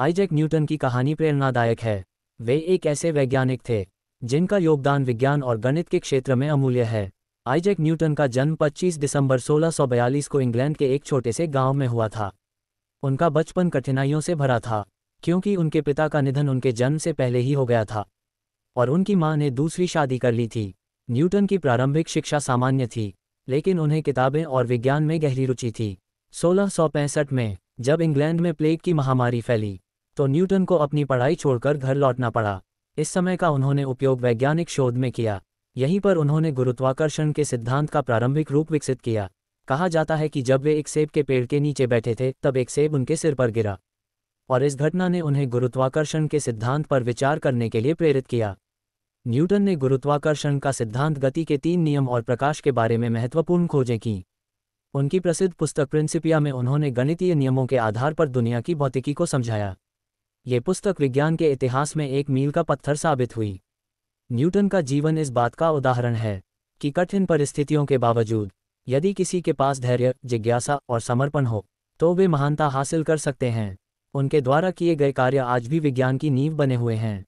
Isaac Newton की कहानी प्रेरणादायक है वे एक ऐसे वैज्ञानिक थे जिनका योगदान विज्ञान और गणित के क्षेत्र में अमूल्य है आइजैक न्यूटन का जन्म 25 दिसंबर 1642 को इंग्लैंड के एक छोटे से गांव में हुआ था उनका बचपन कठिनाइयों से भरा था क्योंकि उनके पिता का निधन उनके जन्म से पहले ही हो गया था और उनकी मां ने दूसरी शादी कर ली थी न्यूटन की प्रारंभिक शिक्षा सामान्य थी लेकिन उन्हें किताबें और विज्ञान में गहरी रुचि थी सोलह में जब इंग्लैंड में प्लेग की महामारी फैली तो न्यूटन को अपनी पढ़ाई छोड़कर घर लौटना पड़ा इस समय का उन्होंने उपयोग वैज्ञानिक शोध में किया यहीं पर उन्होंने गुरुत्वाकर्षण के सिद्धांत का प्रारंभिक रूप विकसित किया कहा जाता है कि जब वे एक सेब के पेड़ के नीचे बैठे थे तब एक सेब उनके सिर पर गिरा और इस घटना ने उन्हें गुरुत्वाकर्षण के सिद्धांत पर विचार करने के लिए प्रेरित किया न्यूटन ने गुरुत्वाकर्षण का सिद्धांत गति के तीन नियम और प्रकाश के बारे में महत्वपूर्ण खोजें की उनकी प्रसिद्ध पुस्तक प्रिंसिपिया में उन्होंने गणितीय नियमों के आधार पर दुनिया की भौतिकी को समझाया ये पुस्तक विज्ञान के इतिहास में एक मील का पत्थर साबित हुई न्यूटन का जीवन इस बात का उदाहरण है कि कठिन परिस्थितियों के बावजूद यदि किसी के पास धैर्य जिज्ञासा और समर्पण हो तो वे महानता हासिल कर सकते हैं उनके द्वारा किए गए कार्य आज भी विज्ञान की नींव बने हुए हैं